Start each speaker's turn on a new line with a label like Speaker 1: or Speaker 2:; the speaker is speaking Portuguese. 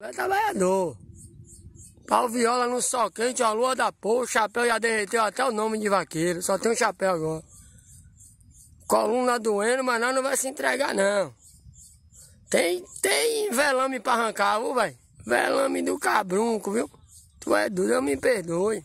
Speaker 1: É
Speaker 2: trabalhador. Pau viola no sol quente, a lua da porra, o chapéu já derreteu até o nome de vaqueiro, só tem um chapéu agora. Coluna doendo, mas nós não vai se entregar não. Tem, tem velame pra arrancar, viu, velho? Velame do cabrunco, viu? Tu é duro, eu me perdoe.